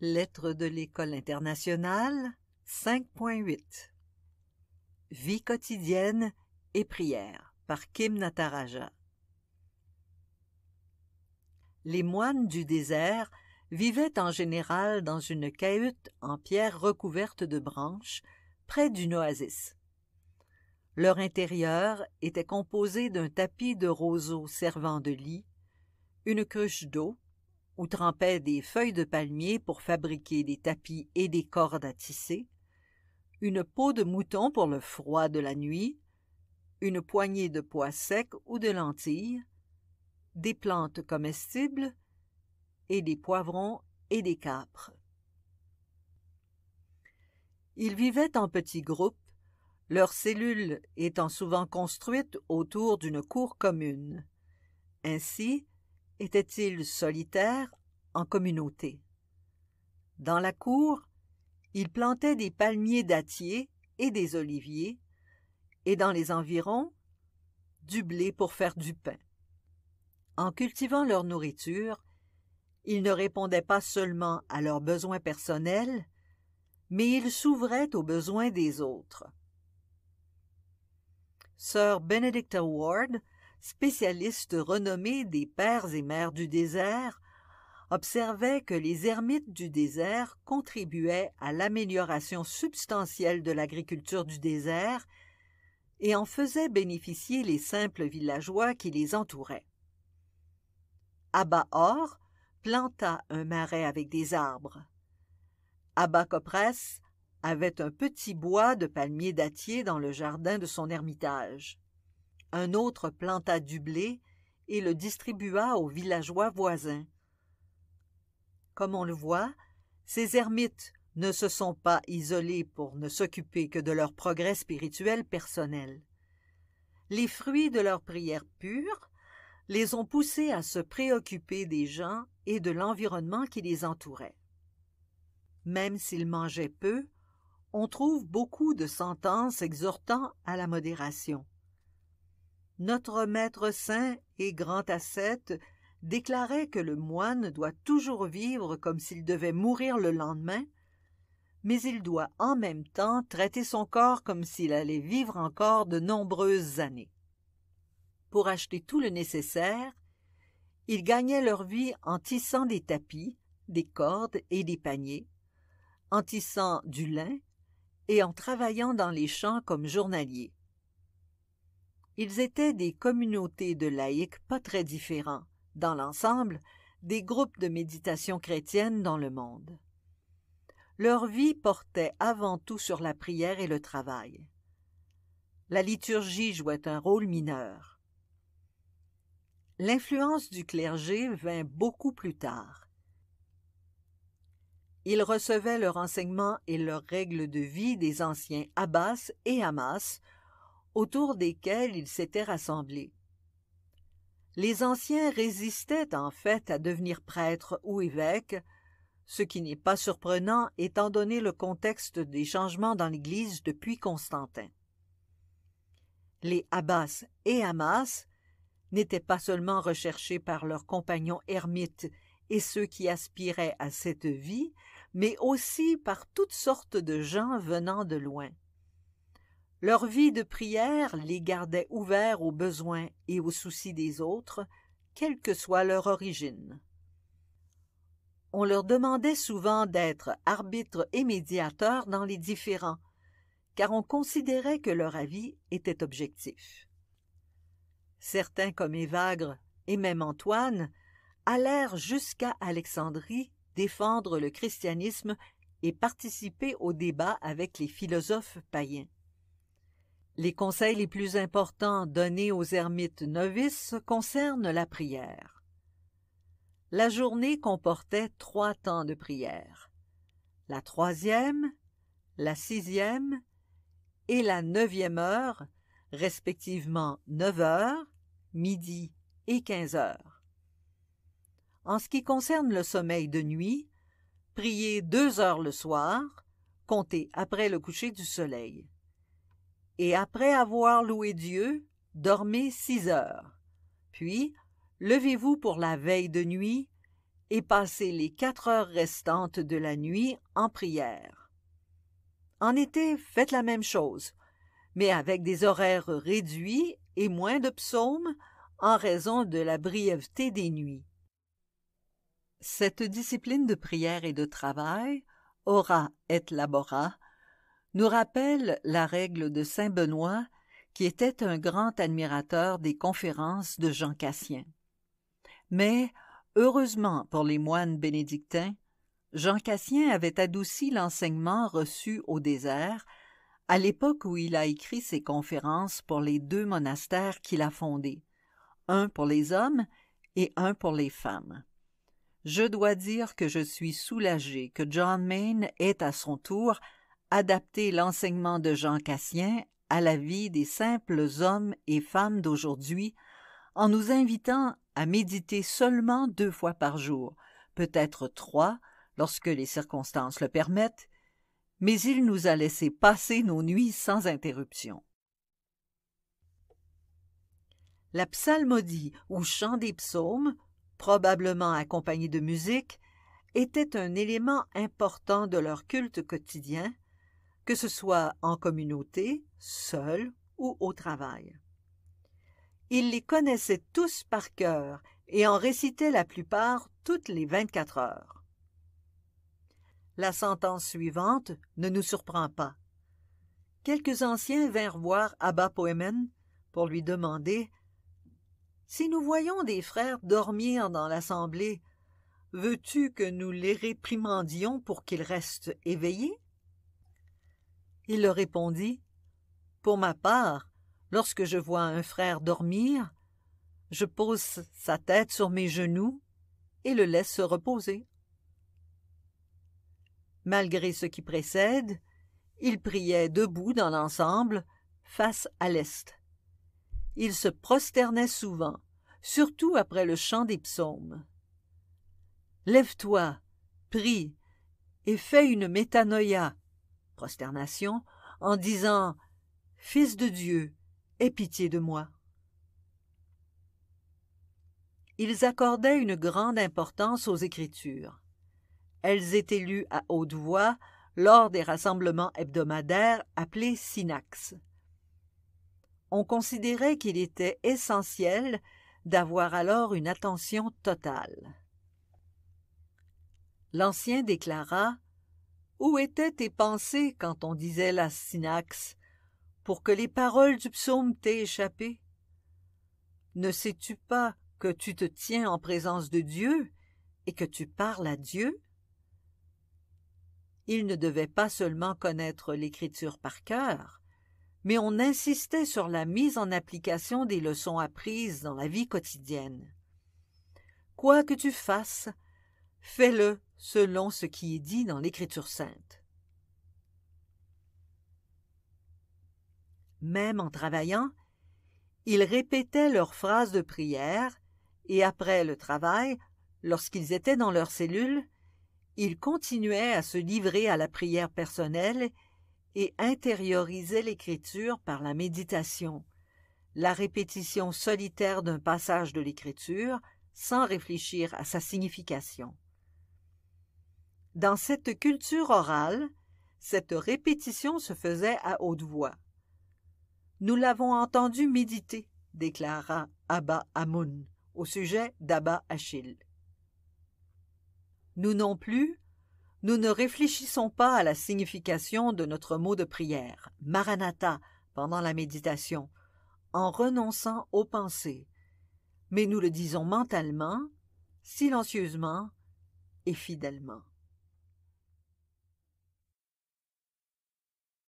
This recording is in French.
Lettre de l'école internationale 5.8 Vie quotidienne et prière par Kim Nataraja Les moines du désert vivaient en général dans une cahute en pierre recouverte de branches près d'une oasis. Leur intérieur était composé d'un tapis de roseaux servant de lit, une cruche d'eau, où trempaient des feuilles de palmier pour fabriquer des tapis et des cordes à tisser, une peau de mouton pour le froid de la nuit, une poignée de pois secs ou de lentilles, des plantes comestibles et des poivrons et des capres. Ils vivaient en petits groupes, leurs cellules étant souvent construites autour d'une cour commune. Ainsi, était ils solitaire, en communauté? Dans la cour, ils plantaient des palmiers dattiers et des oliviers, et dans les environs, du blé pour faire du pain. En cultivant leur nourriture, ils ne répondaient pas seulement à leurs besoins personnels, mais ils s'ouvraient aux besoins des autres. Sir Benedict Ward spécialiste renommé des pères et mères du désert, observait que les ermites du désert contribuaient à l'amélioration substantielle de l'agriculture du désert et en faisaient bénéficier les simples villageois qui les entouraient. Abba Or planta un marais avec des arbres. Abba Kopres avait un petit bois de palmiers dattiers dans le jardin de son ermitage. Un autre planta du blé et le distribua aux villageois voisins. Comme on le voit, ces ermites ne se sont pas isolés pour ne s'occuper que de leur progrès spirituel personnel. Les fruits de leur prière pures les ont poussés à se préoccuper des gens et de l'environnement qui les entourait. Même s'ils mangeaient peu, on trouve beaucoup de sentences exhortant à la modération. Notre maître saint et grand ascète déclarait que le moine doit toujours vivre comme s'il devait mourir le lendemain, mais il doit en même temps traiter son corps comme s'il allait vivre encore de nombreuses années. Pour acheter tout le nécessaire, ils gagnaient leur vie en tissant des tapis, des cordes et des paniers, en tissant du lin et en travaillant dans les champs comme journaliers. Ils étaient des communautés de laïcs pas très différents, dans l'ensemble, des groupes de méditation chrétienne dans le monde. Leur vie portait avant tout sur la prière et le travail. La liturgie jouait un rôle mineur. L'influence du clergé vint beaucoup plus tard. Ils recevaient leurs enseignements et leurs règles de vie des anciens Abbas et Hamas, autour desquels ils s'étaient rassemblés. Les anciens résistaient en fait à devenir prêtres ou évêques, ce qui n'est pas surprenant étant donné le contexte des changements dans l'Église depuis Constantin. Les Abbas et Amas n'étaient pas seulement recherchés par leurs compagnons ermites et ceux qui aspiraient à cette vie, mais aussi par toutes sortes de gens venant de loin. Leur vie de prière les gardait ouverts aux besoins et aux soucis des autres, quelle que soit leur origine. On leur demandait souvent d'être arbitres et médiateurs dans les différents, car on considérait que leur avis était objectif. Certains comme Évagre et même Antoine allèrent jusqu'à Alexandrie défendre le christianisme et participer aux débat avec les philosophes païens. Les conseils les plus importants donnés aux ermites novices concernent la prière. La journée comportait trois temps de prière. La troisième, la sixième et la neuvième heure, respectivement 9 heures, midi et 15 heures. En ce qui concerne le sommeil de nuit, priez deux heures le soir, comptez après le coucher du soleil et après avoir loué Dieu, dormez six heures. Puis, levez-vous pour la veille de nuit et passez les quatre heures restantes de la nuit en prière. En été, faites la même chose, mais avec des horaires réduits et moins de psaumes en raison de la brièveté des nuits. Cette discipline de prière et de travail, aura, et labora, nous rappelle la règle de saint Benoît, qui était un grand admirateur des conférences de Jean Cassien. Mais, heureusement pour les moines bénédictins, Jean Cassien avait adouci l'enseignement reçu au désert, à l'époque où il a écrit ses conférences pour les deux monastères qu'il a fondés, un pour les hommes et un pour les femmes. Je dois dire que je suis soulagé que John Mayne ait à son tour adapter l'enseignement de Jean Cassien à la vie des simples hommes et femmes d'aujourd'hui en nous invitant à méditer seulement deux fois par jour, peut-être trois, lorsque les circonstances le permettent, mais il nous a laissé passer nos nuits sans interruption. La psalmodie ou chant des psaumes, probablement accompagné de musique, était un élément important de leur culte quotidien, que ce soit en communauté, seul ou au travail. Il les connaissait tous par cœur et en récitait la plupart toutes les vingt-quatre heures. La sentence suivante ne nous surprend pas. Quelques anciens vinrent voir Abba Poemen pour lui demander Si nous voyons des frères dormir dans l'assemblée, veux-tu que nous les réprimandions pour qu'ils restent éveillés il leur répondit Pour ma part, lorsque je vois un frère dormir, je pose sa tête sur mes genoux et le laisse se reposer. Malgré ce qui précède, il priait debout dans l'ensemble, face à l'est. Il se prosternait souvent, surtout après le chant des psaumes. Lève-toi, prie, et fais une métanoïa, prosternation en disant Fils de Dieu, aie pitié de moi. Ils accordaient une grande importance aux Écritures. Elles étaient lues à haute voix lors des rassemblements hebdomadaires appelés synaxes. On considérait qu'il était essentiel d'avoir alors une attention totale. L'Ancien déclara où étaient tes pensées quand on disait la synaxe, pour que les paroles du psaume t'aient échappé? Ne sais-tu pas que tu te tiens en présence de Dieu et que tu parles à Dieu? Il ne devait pas seulement connaître l'écriture par cœur, mais on insistait sur la mise en application des leçons apprises dans la vie quotidienne. Quoi que tu fasses, fais-le selon ce qui est dit dans l'Écriture sainte. Même en travaillant, ils répétaient leurs phrases de prière, et après le travail, lorsqu'ils étaient dans leur cellule, ils continuaient à se livrer à la prière personnelle et intériorisaient l'Écriture par la méditation, la répétition solitaire d'un passage de l'Écriture sans réfléchir à sa signification. Dans cette culture orale, cette répétition se faisait à haute voix. Nous l'avons entendu méditer, déclara Abba Amun au sujet d'Abba Achille. Nous non plus, nous ne réfléchissons pas à la signification de notre mot de prière, Maranatha, pendant la méditation, en renonçant aux pensées, mais nous le disons mentalement, silencieusement et fidèlement.